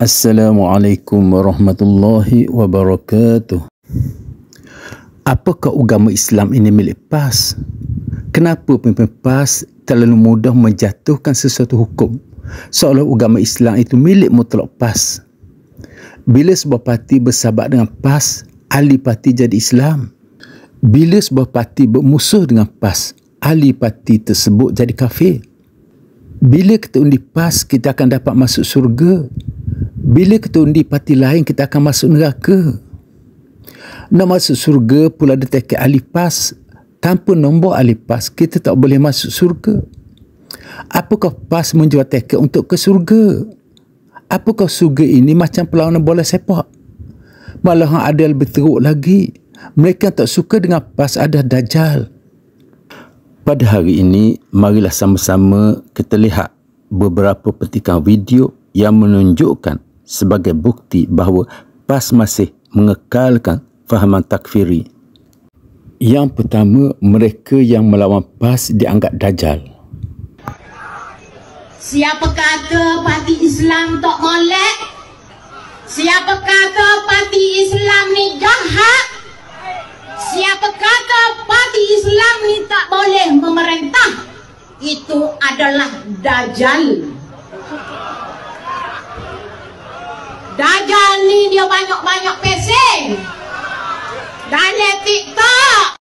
Assalamualaikum warahmatullahi wabarakatuh. Apakah agama Islam ini milik PAS? Kenapa pemimpin PAS terlalu mudah menjatuhkan sesuatu hukum seolah agama Islam itu milik mutlak PAS? Bila sebuah parti bersahabat dengan PAS, ahli parti jadi Islam. Bila sebuah parti bermusuh dengan PAS, ahli parti tersebut jadi kafir. Bila kita undi PAS, kita akan dapat masuk surga. Bila kita undi parti lain, kita akan masuk neraka. Nak masuk surga pula ada teka alipas. Tanpa nombor alipas, kita tak boleh masuk surga. Apakah pas menjual teka untuk ke surga? Apakah surga ini macam perlawanan bola sepak? Malah ada yang lebih teruk lagi. Mereka tak suka dengan pas ada dajjal. Pada hari ini, marilah sama-sama kita lihat beberapa petikan video yang menunjukkan sebagai bukti bahawa PAS masih mengekalkan fahaman takfiri. Yang pertama, mereka yang melawan PAS dianggap dajal. Siapa kata parti Islam tak molek? Siapa kata parti Islam ni jahat? Siapa kata parti Islam ni tak boleh memerintah? Itu adalah dajal. dia banyak-banyak pesen. Dalam TikTok.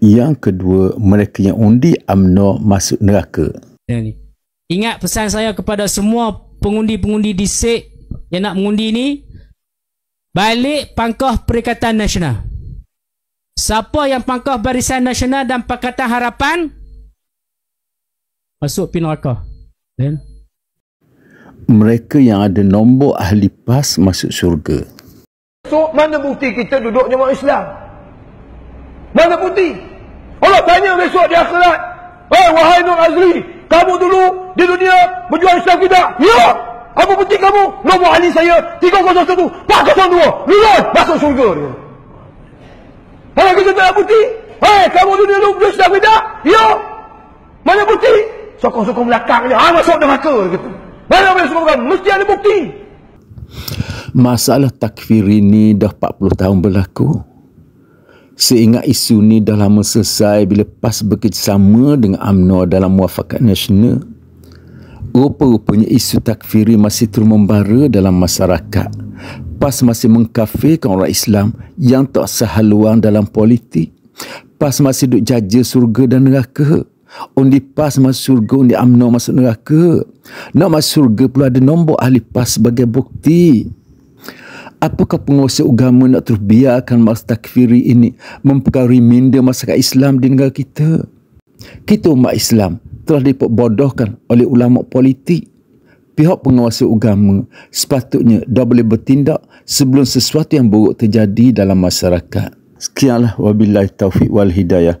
Yang kedua, mereka yang undi UMNO masuk neraka. Ingat pesan saya kepada semua pengundi-pengundi di SIG yang nak mengundi ni. Balik pangkah Perikatan Nasional. Siapa yang pangkah Barisan Nasional dan Pakatan Harapan masuk pinaka. neraka. Yeah mereka yang ada nombor ahli pas masuk syurga. So, mana bukti kita duduknya jemaah Islam? Mana bukti? Allah tanya besok di akhirat. Eh, wahai Nur Azri, kamu dulu di dunia berjuang Islam kita. Ya! Apa bukti kamu? Nombor ahli saya 301, 402. Lulus masuk syurga dia. Mana kita tak bukti? Hei, eh, kamu dunia dulu berjuang Islam kita? Ya! Mana bukti? Sokong-sokong belakangnya. Ha, masuk neraka. Gitu. Dan apa yang sebabkan? Mesti ada bukti. Masalah takfir ini dah 40 tahun berlaku. Seingat isu ini dah lama selesai bila PAS bekerjasama dengan UMNO dalam muafakat nasional. Rupa-rupanya isu takfir masih terus membara dalam masyarakat. PAS masih mengkafirkan orang Islam yang tak sehaluan dalam politik. PAS masih duduk jaja surga dan neraka. Undi pas masuk surga, undi amno masuk neraka. Nak masuk surga pula ada nombor ahli pas sebagai bukti. Apakah penguasa agama nak terus biarkan masa takfiri ini mempengaruhi minda masyarakat Islam di negara kita? Kita umat Islam telah diperbodohkan oleh ulama politik. Pihak penguasa agama sepatutnya dah boleh bertindak sebelum sesuatu yang buruk terjadi dalam masyarakat. Sekianlah wabillahi taufiq wal hidayah.